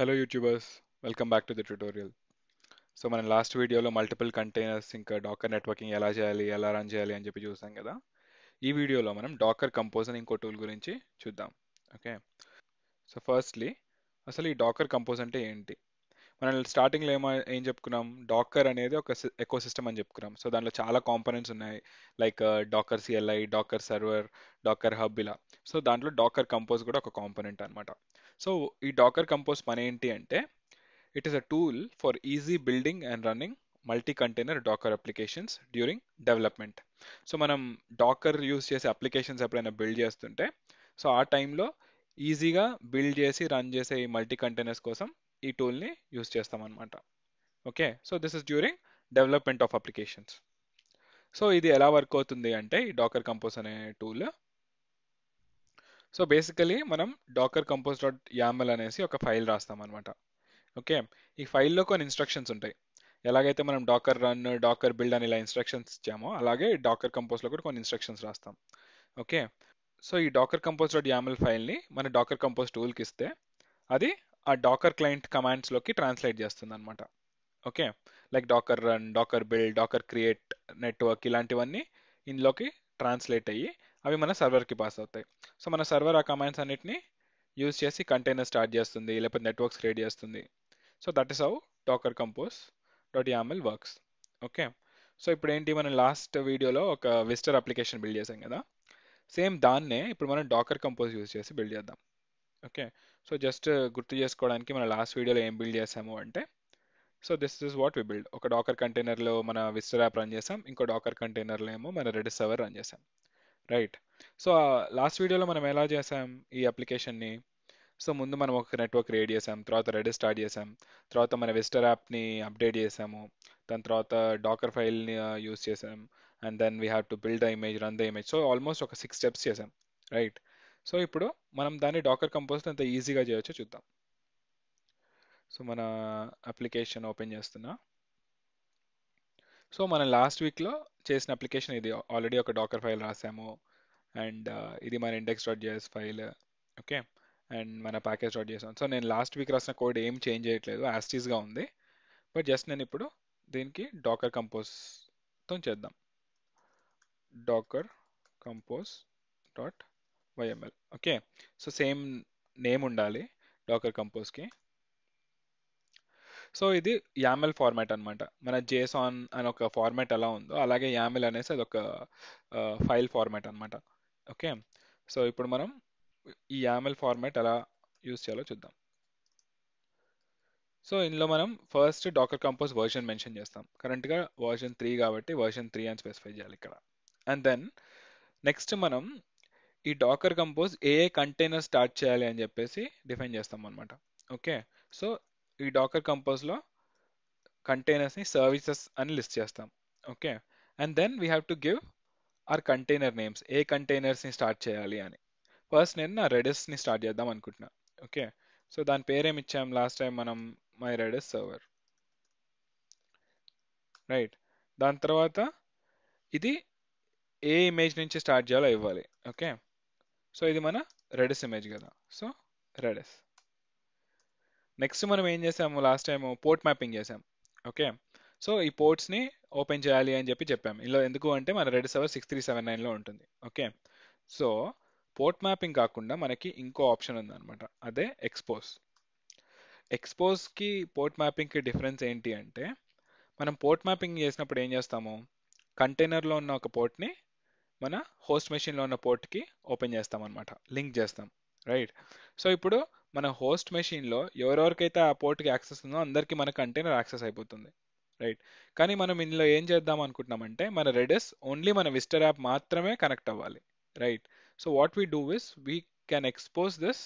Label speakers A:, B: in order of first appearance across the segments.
A: hello YouTubers welcome back to the tutorial so మనం last వీడియోలో multiple containers ఇంకా Docker networking ఎలా చేయాలి ఎలా రన్ చేయాలి అని చెప్పి చూసాం కదా ఈ వీడియోలో మనం డాకర్ కంపోజ్ అని ఇంకో టూల్ గురించి చూద్దాం ఓకే సో ఫస్ట్లీ అసలు ఈ డాకర్ కంపోజ్ అంటే ఏంటి మనం స్టార్టింగ్లో ఏమో ఏం చెప్పుకున్నాం డాకర్ అనేది ఒక ఎకో సిస్టమ్ అని చెప్పుకున్నాం సో దాంట్లో చాలా కాంపోనెంట్స్ ఉన్నాయి like Docker CLI Docker server Docker hub ఇలా సో దాంట్లో డాకర్ కంపోజ్ కూడా ఒక కాంపోనెంట్ అనమాట సో ఈ డాకర్ కంపోజ్ పని ఏంటి అంటే it is a tool for easy building and running multi container Docker applications during development so మనం డాకర్ యూస్ చేసే అప్లికేషన్స్ ఎప్పుడైనా బిల్డ్ చేస్తుంటే సో ఆ టైంలో ఈజీగా బిల్డ్ చేసి రన్ చేసే ఈ మల్టీ కంటైనర్స్ కోసం ఈ టూల్ని యూస్ చేస్తామన్నమాట okay so this is during development of applications so ఇది ఎలా వర్క్ అవుతుంది అంటే ఈ డాకర్ కంపోజ్ అనే టూల్ సో బేసికలీ మనం డాకర్ కంపోజ్ డాట్ యామల్ అనేసి ఒక ఫైల్ రాస్తామన్నమాట ఓకే ఈ ఫైల్లో కొన్ని ఇన్స్ట్రక్షన్స్ ఉంటాయి ఎలాగైతే మనం డాకర్ రన్ డాకర్ బిల్డ్ అని ఇలా ఇన్స్ట్రక్షన్స్ ఇచ్చామో అలాగే డాకర్ కంపోజ్లో కూడా కొన్ని ఇన్స్ట్రక్షన్స్ రాస్తాం ఓకే సో ఈ డాకర్ కంపోజ్ డాట్ యామల్ ఫైల్ని మన డాకర్ కంపోజ్ టూల్కి ఇస్తే అది ఆ డాకర్ క్లయింట్ కమాండ్స్లోకి ట్రాన్స్లేట్ చేస్తుంది అనమాట okay like Docker run Docker build Docker create network ఇలాంటివన్నీ ఇందులోకి ట్రాన్స్లేట్ అయ్యి అవి మన సర్వర్కి పాస్ అవుతాయి సో మన సర్వర్ ఆ కమాండ్స్ అన్నిటిని యూజ్ చేసి కంటైనర్ స్టార్ట్ చేస్తుంది లేకపోతే నెట్వర్క్స్ క్రియేట్ చేస్తుంది so that is how Docker compose dot YAML works okay so ఇప్పుడు ఏంటి మనం లాస్ట్ వీడియోలో ఒక విస్టర్ అప్లికేషన్ బిల్డ్ చేసాం కదా సేమ్ దాన్నే ఇప్పుడు మనం డాకర్ కంపోజ్ యూజ్ చేసి బిల్డ్ చేద్దాం ఓకే సో జస్ట్ గుర్తు చేసుకోవడానికి మన లాస్ట్ వీడియోలో ఏం బిల్డ్ చేసాము అంటే so this is what we build ఒక డాకర్ కంటైనర్లో మన విస్టర్ యాప్ రన్ చేసాం ఇంకో డాకర్ కంటైనర్లో ఏమో మన రెడ్ సర్వర్ రన్ చేసాం రైట్ సో లాస్ట్ వీడియోలో మనం ఎలా చేసాం ఈ అప్లికేషన్ని సో ముందు మనం ఒక నెట్వర్క్ క్రియేట్ చేసాం తర్వాత రెడ్ స్టార్ట్ చేసాం తర్వాత మన విస్టర్ యాప్ని అప్డేట్ చేసాము దాని తర్వాత డాకర్ ఫైల్ని యూస్ చేసాం and then we have to build the image run the image so almost ఒక సిక్స్ స్టెప్స్ చేసాం రైట్ సో ఇప్పుడు మనం దాన్ని డాకర్ కంపోజ్ని ఎంత ఈజీగా చేయొచ్చో చూద్దాం సో మన అప్లికేషన్ ఓపెన్ చేస్తున్నా సో మనం లాస్ట్ వీక్లో చేసిన అప్లికేషన్ ఇది ఆల్రెడీ ఒక డాకర్ ఫైల్ రాసాము అండ్ uh, ఇది మన index dot JS file okay and మన ప్యాకేజ్ డాట్ చేసాం సో నేను లాస్ట్ వీక్ రాసిన కోడ్ ఏం చేంజ్ చేయట్లేదు యాస్టీస్గా ఉంది బట్ జస్ట్ నేను ఇప్పుడు దీనికి డాకర్ కంపోజ్తో చేద్దాం Docker compose dot YML okay so same name ఉండాలి డాకర్ కంపోజ్కి సో ఇది యామెల్ ఫార్మాట్ అనమాట మన జేసాన్ అని ఒక ఫార్మాట్ ఎలా ఉందో అలాగే యామెల్ అనేసి అది ఒక ఫైల్ ఫార్మాట్ అనమాట ఓకే సో ఇప్పుడు మనం ఈ యామెల్ ఫార్మాట్ ఎలా యూస్ చేయాలో చూద్దాం సో ఇందులో మనం first Docker compose version mention చేస్తాం కరెంట్గా వర్షన్ త్రీ కాబట్టి వర్షన్ త్రీ అని స్పెసిఫై చేయాలి ఇక్కడ అండ్ దెన్ నెక్స్ట్ మనం ఈ డాకర్ కంపోజ్ ఏ ఏ కంటైనర్ స్టార్ట్ చేయాలి అని చెప్పేసి డిఫైన్ చేస్తాం అనమాట ఓకే సో ఈ డాకర్ కంపోజ్లో కంటైనర్స్ని సర్వీసెస్ అని లిస్ట్ చేస్తాం okay and then we have to give our container names ఏ కంటైనర్స్ని స్టార్ట్ చేయాలి అని ఫస్ట్ నేను నా రెడెస్ని స్టార్ట్ చేద్దాం అనుకుంటున్నా ఓకే సో దాని పేరేమి ఇచ్చాం లాస్ట్ టైం మనం మై రెడెస్ సర్వర్ రైట్ దాని తర్వాత ఇది ఏ ఇమేజ్ నుంచి స్టార్ట్ చేయాలో ఇవ్వాలి ఓకే సో ఇది మన రెడెస్ ఇమేజ్ కదా సో రెడెస్ నెక్స్ట్ మనం ఏం చేసాము లాస్ట్ టైం పోర్ట్ మ్యాపింగ్ చేసాం ఓకే సో ఈ పోర్ట్స్ని ఓపెన్ చేయాలి అని చెప్పి చెప్పాము ఇందులో ఎందుకు అంటే మన Redis seven six three seven నైన్లో ఉంటుంది ఓకే సో పోర్ట్ మ్యాపింగ్ కాకుండా మనకి ఇంకో ఆప్షన్ ఉందన్నమాట అదే ఎక్స్పోజ్ ఎక్స్పోజ్కి పోర్ట్ మ్యాపింగ్కి డిఫరెన్స్ ఏంటి అంటే మనం పోర్ట్ మ్యాపింగ్ చేసినప్పుడు ఏం చేస్తాము కంటైనర్లో ఉన్న ఒక పోర్ట్ని మన హోస్ట్ మెషిన్లో ఉన్న పోర్ట్కి ఓపెన్ చేస్తాం అనమాట లింక్ చేస్తాం రైట్ సో ఇప్పుడు మన హోస్ట్ మెషిన్లో ఎవరెవరికైతే ఆ పోర్ట్కి యాక్సెస్ ఉందో అందరికీ మన కంటైనర్ యాక్సెస్ అయిపోతుంది రైట్ కానీ మనం ఇందులో ఏం చేద్దాం అనుకుంటున్నామంటే మన రెడెస్ ఓన్లీ మన విస్టర్ యాప్ మాత్రమే కనెక్ట్ అవ్వాలి right so what we do is we can expose this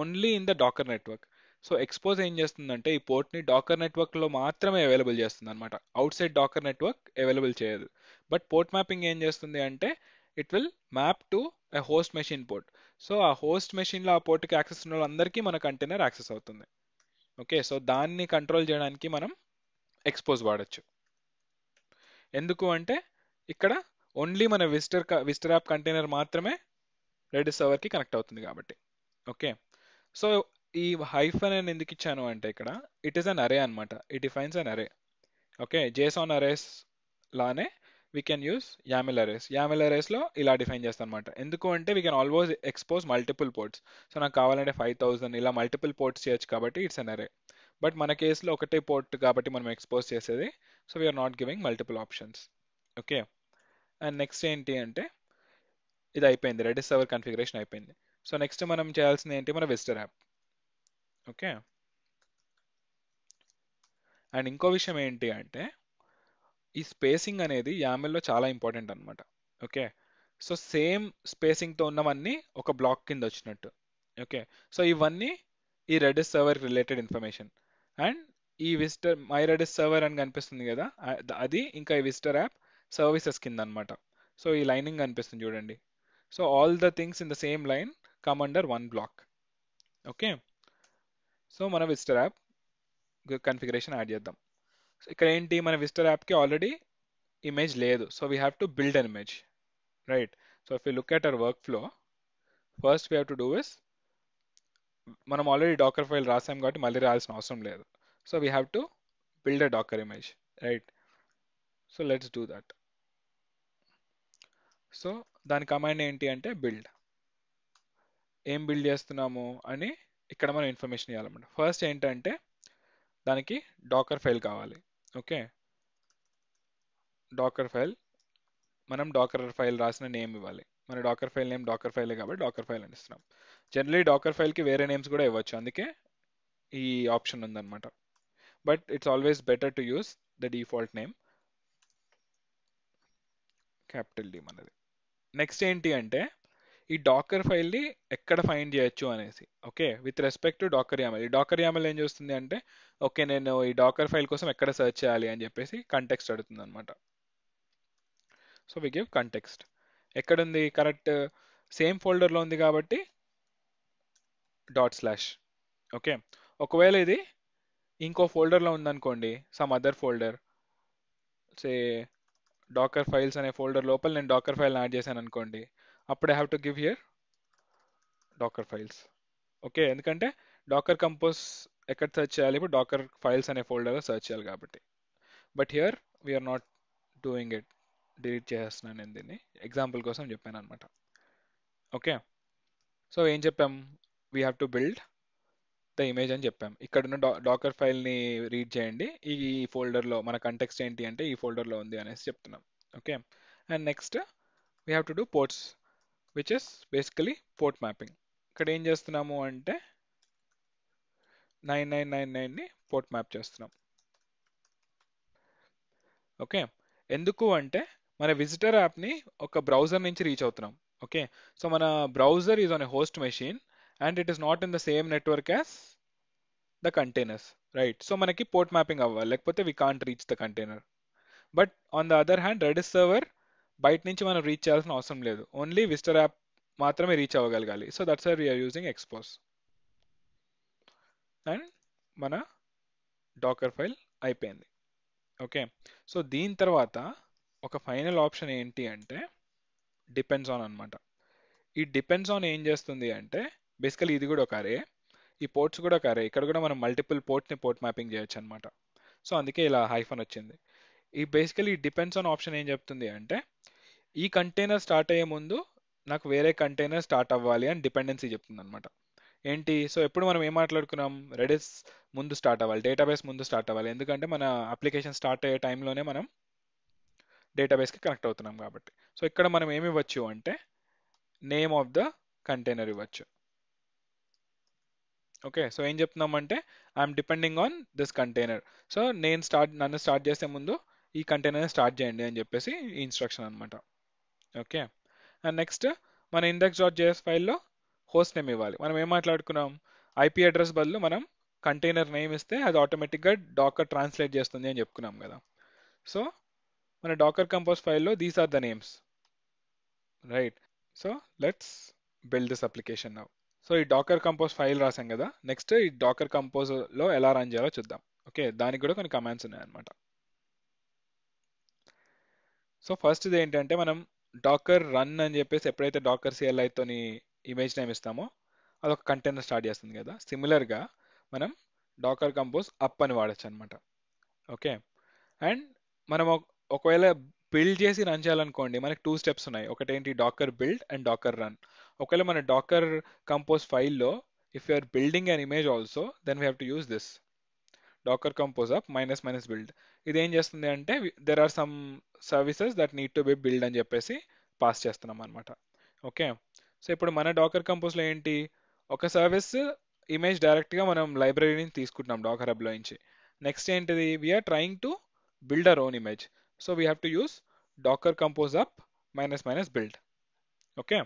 A: only in the Docker network so expose ఏం చేస్తుందంటే ఈ పోర్ట్ని డాకర్ నెట్వర్క్లో మాత్రమే అవైలబుల్ చేస్తుంది అనమాట outside Docker network available చేయదు బట్ పోర్ట్ మ్యాపింగ్ ఏం చేస్తుంది అంటే it will map to a host machine port so ఆ హోస్ట్ మెషిన్లో ఆ పోర్ట్కి యాక్సెస్ ఉన్న వాళ్ళందరికీ మన కంటైనర్ యాక్సెస్ అవుతుంది ఓకే సో దాన్ని కంట్రోల్ చేయడానికి మనం ఎక్స్పోజ్ వాడచ్చు ఎందుకు అంటే ఇక్కడ ఓన్లీ మన విస్టర్ విస్టర్ యాప్ కంటైనర్ మాత్రమే రెడ్ సర్వర్కి కనెక్ట్ అవుతుంది కాబట్టి ఓకే సో ఈ హైఫన్ నేను ఎందుకు ఇచ్చాను అంటే ఇక్కడ ఇట్ ఈస్ అన్ అరే అనమాట it defines an array okay JSON arrays లానే we can use YAML arrays YAML అరేస్లో ఇలా డిఫైన్ చేస్తాను అనమాట ఎందుకు అంటే we can always expose multiple ports so నాకు కావాలంటే ఫైవ్ థౌసండ్ ఇలా మల్టిపుల్ పోర్ట్స్ చేయొచ్చు కాబట్టి ఇట్స్ అన్ అరే బట్ మన కేసులో ఒకటే పోర్ట్ కాబట్టి మనం ఎక్స్పోజ్ చేసేది so we're not giving multiple options okay and next ఏంటి అంటే ఇది అయిపోయింది రెడ్ సర్వర్ కన్ఫిగరేషన్ అయిపోయింది సో నెక్స్ట్ మనం చేయాల్సింది ఏంటి మన విజిటర్ యాప్ ఓకే అండ్ ఇంకో విషయం ఏంటి అంటే ఈ స్పేసింగ్ అనేది యామెల్లో చాలా ఇంపార్టెంట్ అనమాట ఓకే సో సేమ్ స్పేసింగ్తో ఉన్నవన్నీ ఒక బ్లాక్ కింద వచ్చినట్టు ఓకే సో ఇవన్నీ ఈ Redis server related information and ఈ విజిటర్ మై రెడిస్ సర్వర్ అని కనిపిస్తుంది కదా అది ఇంకా ఈ విజిటర్ యాప్ సర్వీసెస్ కింద అనమాట సో ఈ లైనింగ్ కనిపిస్తుంది చూడండి so all the things in the same line come under one block okay so మన విజిటర్ యాప్ కన్ఫిగరేషన్ యాడ్ చేద్దాం సో ఇక్కడ ఏంటి మన విజిటర్ యాప్కి ఆల్రెడీ ఇమేజ్ లేదు so we have to build an image right so if you look at our workflow first we have to do is మనం already Docker file రాసాం కాబట్టి మళ్ళీ రాయాల్సిన అవసరం లేదు so we have to build a Docker image right so let's do that so దాని command ఏంటి అంటే బిల్డ్ ఏం బిల్డ్ చేస్తున్నాము అని ఇక్కడ మనం ఇన్ఫర్మేషన్ ఇవ్వాలన్నమాట ఫస్ట్ ఏంటంటే దానికి డాకర్ ఫైల్ కావాలి ఓకే డాకర్ ఫైల్ మనం డాకర్ ఫైల్ రాసిన నేమ్ ఇవ్వాలి మన Dakar file name Docker file కాబట్టి డాకర్ ఫైల్ అని ఇస్తున్నాం జనరలీ డాకర్ ఫైల్కి వేరే నేమ్స్ కూడా ఇవ్వచ్చు అందుకే ఈ ఆప్షన్ ఉందన్నమాట but it's always better to use the default name capital డీమ్ మనది నెక్స్ట్ ఏంటి అంటే ఈ డాకర్ ఫైల్ని ఎక్కడ ఫైండ్ చేయొచ్చు అనేసి okay with respect to Docker YAML ఈ డాకర్ యామల్ ఏం చేస్తుంది అంటే ఓకే నేను ఈ డాకర్ ఫైల్ కోసం ఎక్కడ సెర్చ్ చేయాలి అని చెప్పేసి కంటెక్స్ట్ అడుగుతుంది అనమాట సో వి గివ్ కంటెక్స్ట్ ఎక్కడుంది కరెక్ట్ సేమ్ ఫోల్డర్లో ఉంది కాబట్టి డాట్ స్లాష్ ఓకే ఒకవేళ ఇది ఇంకో ఫోల్డర్లో ఉందనుకోండి some other folder say Docker files అనే ఫోల్డర్ లోపల నేను డాకర్ ఫైల్ యాడ్ చేశాను అనుకోండి అప్పుడు I have to give here Docker files okay ఎందుకంటే డాకర్ కంపోజ్ ఎక్కడ సెర్చ్ చేయాలి ఇప్పుడు డాకర్ ఫైల్స్ అనే ఫోల్డర్లో సెర్చ్ చేయాలి కాబట్టి but here we're not doing it delete చేస్తున్నాను నేను దీన్ని ఎగ్జాంపుల్ కోసం చెప్పాను అనమాట ఓకే సో ఏం చెప్పాం we have to build the image అని చెప్పాం ఇక్కడున్న డా డాకర్ ఫైల్ని రీడ్ చేయండి ఈ ఫోల్డర్లో మన కంటెక్స్ట్ ఏంటి అంటే ఈ ఫోల్డర్లో ఉంది అనేసి చెప్తున్నాం okay and next we have to do ports which is basically port mapping ఇక్కడ ఏం చేస్తున్నాము అంటే నైన్ నైన్ నైన్ నైన్ని పోర్ట్ మ్యాప్ చేస్తున్నాం ఓకే ఎందుకు అంటే మన విజిటర్ యాప్ని ఒక బ్రౌజర్ నుంచి రీచ్ అవుతున్నాం ఓకే సో మన browser is on a host machine and it is not in the same network as the containers right so మనకి పోర్ట్ మ్యాపింగ్ అవ్వాలి లేకపోతే we can't reach the container but on the other hand Redis server బయట నుంచి మనం reach చేయాల్సిన అవసరం లేదు only visitor app మాత్రమే రీచ్ అవ్వగలగాలి so that's our we're using expose and మన డాకర్ ఫైల్ అయిపోయింది ఓకే సో దీని తర్వాత ఒక ఫైనల్ ఆప్షన్ ఏంటి అంటే డిపెండ్స్ ఆన్ అనమాట ఈ డిపెండ్స్ ఆన్ ఏం చేస్తుంది అంటే బేసికలీ ఇది కూడా ఒక అరే ఈ పోర్ట్స్ కూడా ఒక అరే ఇక్కడ కూడా మనం మల్టిపుల్ పోర్ట్ని పోర్ట్ మ్యాపింగ్ చేయొచ్చు అనమాట సో అందుకే ఇలా హైఫన్ వచ్చింది ఈ బేసికలీ డిపెండ్స్ ఆన్ ఆప్షన్ ఏం చెప్తుంది అంటే ఈ కంటైనర్ స్టార్ట్ అయ్యే ముందు నాకు వేరే కంటైనర్ స్టార్ట్ అవ్వాలి అని డిపెండెన్సీ చెప్తుంది అనమాట ఏంటి సో ఎప్పుడు మనం ఏం మాట్లాడుకున్నాం రెడిస్ ముందు స్టార్ట్ అవ్వాలి డేటాబేస్ ముందు స్టార్ట్ అవ్వాలి ఎందుకంటే మన అప్లికేషన్ స్టార్ట్ అయ్యే టైంలోనే మనం డేటాబేస్కి కనెక్ట్ అవుతున్నాం కాబట్టి సో ఇక్కడ మనం ఏమి ఇవ్వచ్చు అంటే నేమ్ ఆఫ్ ద కంటైనర్ ఇవ్వచ్చు ఓకే సో ఏం చెప్తున్నాం అంటే I'm depending on this container so నేను స్టార్ట్ నన్ను స్టార్ట్ చేసే ముందు ఈ కంటైనర్ స్టార్ట్ చేయండి అని చెప్పేసి ఇన్స్ట్రక్షన్ అనమాట ఓకే అండ్ నెక్స్ట్ మన ఇండెక్స్ డాట్ జేఎస్ ఫైల్లో హోస్ట్ నేమ్ ఇవ్వాలి మనం ఏం మాట్లాడుకున్నాం ఐపీ అడ్రస్ బదులు మనం కంటైనర్ నేమ్ ఇస్తే అది ఆటోమేటిక్గా డాకర్ ట్రాన్స్లేట్ చేస్తుంది అని చెప్పుకున్నాం కదా సో మన డాకర్ కంపోజ్ ఫైల్లో these are the names right so let's build this application now so ఈ డాకర్ కంపోజ్ ఫైల్ రాసాం కదా నెక్స్ట్ ఈ డాకర్ కంపోజ్లో ఎలా రన్ చేయాలో చూద్దాం ఓకే దానికి కూడా కొన్ని కమాండ్స్ ఉన్నాయన్నమాట సో ఫస్ట్ది ఏంటంటే మనం డాకర్ రన్ అని చెప్పేసి ఎప్పుడైతే డాకర్ సిఎల్ఐతోని ఇమేజ్ నేమ్ ఇస్తామో అదొక కంటైనర్ స్టార్ట్ చేస్తుంది కదా సిమిలర్గా మనం డాకర్ కంపోజ్ అప్ అని వాడచ్చు అనమాట ఓకే అండ్ మనం ఒకవేళ బిల్డ్ చేసి రన్ చేయాలనుకోండి మనకి టూ స్టెప్స్ ఉన్నాయి ఒకటి ఏంటి Docker build and Docker run ఒకవేళ మన డాకర్ కంపోజ్ ఫైల్లో if you are building an image also then we have to use this Docker compose up minus minus build ఇది ఏం చేస్తుంది అంటే there are some services that need to be build అని చెప్పేసి pass చేస్తున్నాం అనమాట okay so ఇప్పుడు మన డాకర్ కంపోజ్లో ఏంటి ఒక సర్వీస్ ఇమేజ్ డైరెక్ట్గా మనం లైబ్రరీ నుంచి తీసుకుంటున్నాం డాకర్ హబ్లో నుంచి నెక్స్ట్ ఏంటిది we're trying to build our own image so we have to use Docker compose up minus minus build okay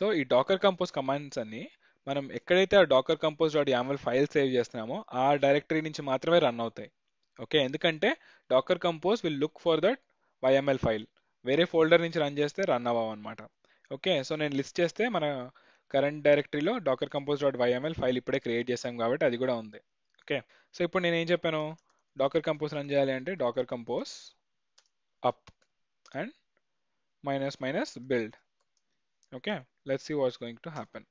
A: so ఈ డాకర్ కంపోజ్ కమాండ్స్ అన్నీ మనం ఎక్కడైతే ఆ Docker compose dot YAML file save చేస్తున్నామో ఆ directory నుంచి మాత్రమే రన్ అవుతాయి ఓకే ఎందుకంటే Docker compose will look for that YML file వేరే ఫోల్డర్ నుంచి రన్ చేస్తే రన్ అవ్వవు అనమాట ఓకే సో నేను లిస్ట్ చేస్తే మన కరెంట్ డైరెక్టరీలో Docker compose dot YML file ఇప్పుడే క్రియేట్ చేసాం కాబట్టి అది కూడా ఉంది ఓకే సో ఇప్పుడు నేను ఏం చెప్పాను డాకర్ కంపోజ్ రన్ చేయాలి అంటే docker compose up and minus minus build okay let's see what's going to happen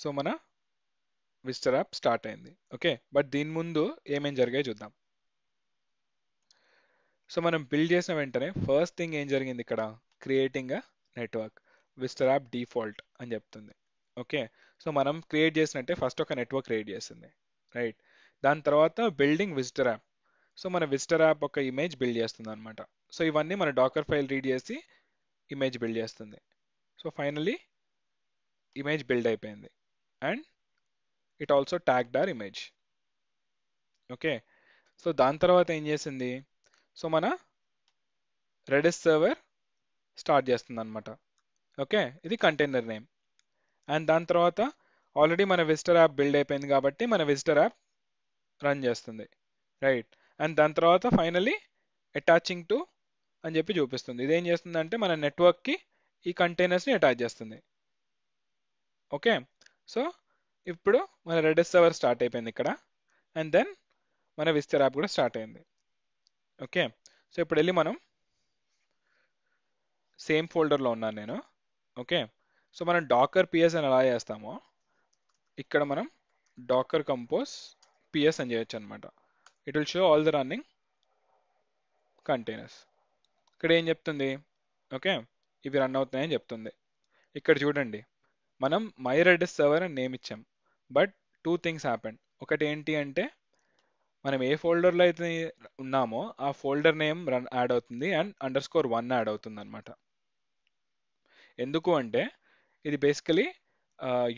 A: so మన విస్టర్ యాప్ స్టార్ట్ అయింది ఓకే బట్ దీని ముందు ఏమేం జరిగాయి చూద్దాం సో మనం బిల్డ్ చేసిన వెంటనే ఫస్ట్ థింగ్ ఏం జరిగింది ఇక్కడ creating a network visitor app default అని చెప్తుంది ఓకే సో మనం క్రియేట్ చేసినట్టే ఫస్ట్ ఒక నెట్వర్క్ క్రియేట్ చేసింది రైట్ దాని తర్వాత బిల్డింగ్ విజిటర్ యాప్ సో మన విజిటర్ యాప్ ఒక ఇమేజ్ బిల్డ్ చేస్తుంది అనమాట సో ఇవన్నీ మన డాకర్ ఫైల్ రీడ్ చేసి ఇమేజ్ బిల్డ్ చేస్తుంది సో ఫైనలీ ఇమేజ్ బిల్డ్ అయిపోయింది and it also tagged our image okay so దాని తర్వాత ఏం చేసింది సో మన రెడెస్ సర్వర్ స్టార్ట్ చేస్తుంది అనమాట ఓకే ఇది కంటైనర్ నేమ్ అండ్ దాని తర్వాత ఆల్రెడీ మన విజిటర్ యాప్ బిల్డ్ అయిపోయింది కాబట్టి మన విజిటర్ యాప్ రన్ చేస్తుంది రైట్ అండ్ దాని తర్వాత ఫైనలీ అటాచింగ్ టు అని చెప్పి చూపిస్తుంది ఇది ఏం చేస్తుంది అంటే మన నెట్వర్క్కి ఈ కంటైనర్స్ని అటాచ్ చేస్తుంది ఓకే సో ఇప్పుడు మన రెడెస్ అవర్ స్టార్ట్ అయిపోయింది ఇక్కడ అండ్ దెన్ మన విస్తర్ యాప్ కూడా స్టార్ట్ అయింది ఓకే సో ఇప్పుడు వెళ్ళి మనం సేమ్ ఫోల్డర్లో ఉన్నాను నేను ఓకే సో మనం డాకర్ పిఎస్ అని ఎలా చేస్తామో ఇక్కడ మనం డాకర్ కంపోజ్ పిఎస్ అని చేయొచ్చు అనమాట it will show all the running containers ఇక్కడ ఏం చెప్తుంది ఓకే ఇవి రన్ అవుతున్నాయని చెప్తుంది ఇక్కడ చూడండి మనం మైరెడిస్ సర్వర్ అని నేమ్ ఇచ్చాం బట్ టూ థింగ్స్ హ్యాపెన్ ఒకటి ఏంటి అంటే మనం ఏ ఫోల్డర్లో అయితే ఉన్నామో ఆ ఫోల్డర్ నేమ్ రన్ యాడ్ అవుతుంది and underscore one add అవుతుంది అనమాట ఎందుకు అంటే ఇది బేసికలీ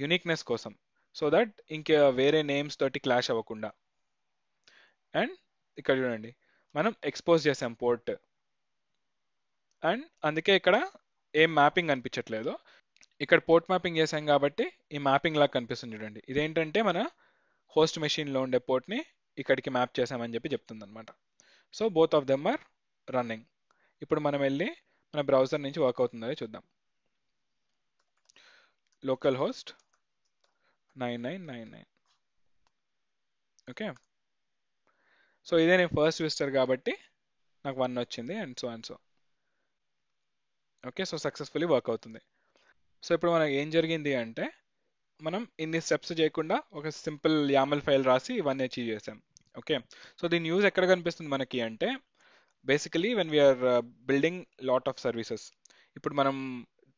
A: యునిక్నెస్ కోసం సో దట్ ఇంకా వేరే నేమ్స్ తోటి క్లాష్ అవ్వకుండా అండ్ ఇక్కడ చూడండి మనం ఎక్స్పోజ్ చేసాం పోర్ట్ అండ్ అందుకే ఇక్కడ ఏం మ్యాపింగ్ అనిపించట్లేదు ఇక్కడ పోర్ట్ మ్యాపింగ్ చేసాం కాబట్టి ఈ మ్యాపింగ్ లాగా కనిపిస్తుంది చూడండి ఇదేంటంటే మన హోస్ట్ మెషిన్లో ఉండే పోర్ట్ని ఇక్కడికి మ్యాప్ చేసామని చెప్పి చెప్తుంది అనమాట so both of them are running ఇప్పుడు మనం వెళ్ళి మన బ్రౌజర్ నుంచి వర్క్ అవుతుందని చూద్దాం local host nine nine nine nine okay so ఇదే నేను ఫస్ట్ విస్టర్ కాబట్టి నాకు వన్ వచ్చింది and so and so okay so successfully work అవుతుంది సో ఇప్పుడు మనకి ఏం జరిగింది అంటే మనం ఇన్ని స్టెప్స్ చేయకుండా ఒక సింపుల్ యామల్ ఫైల్ రాసి ఇవన్నీ అచీవ్ చేసాం ఓకే సో దీని యూజ్ ఎక్కడ కనిపిస్తుంది మనకి అంటే basically when we're building lot of services ఇప్పుడు మనం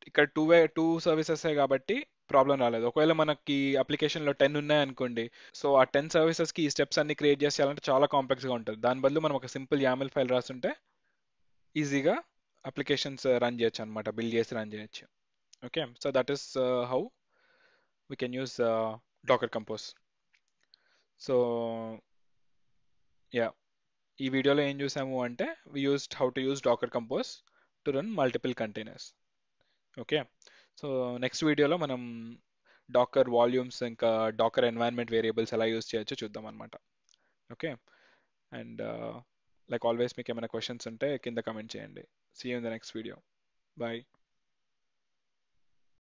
A: ఇక్కడ టూ వే టూ సర్వీసెస్ కాబట్టి ప్రాబ్లం రాలేదు ఒకవేళ మనకి అప్లికేషన్లో టెన్ ఉన్నాయనుకోండి సో ఆ టెన్ సర్వీసెస్కి ఈ స్టెప్స్ అన్ని క్రియేట్ చేసేయాలంటే చాలా కాంప్లెక్స్గా ఉంటుంది దాని బదులు మనం ఒక సింపుల్ యామెల్ ఫైల్ రాస్తుంటే ఈజీగా అప్లికేషన్స్ రన్ చేయొచ్చు అనమాట బిల్డ్ చేసి రన్ చేయొచ్చు okay so that is uh, how we can use uh, docker compose so yeah ee video lo em chusamo ante we used how to use docker compose to run multiple containers okay so next video i lo manam docker volumes inka docker environment variables ela use cheyachu chuddam anamata okay and uh, like always meek emana questions unte kinda comment cheyandi see you in the next video bye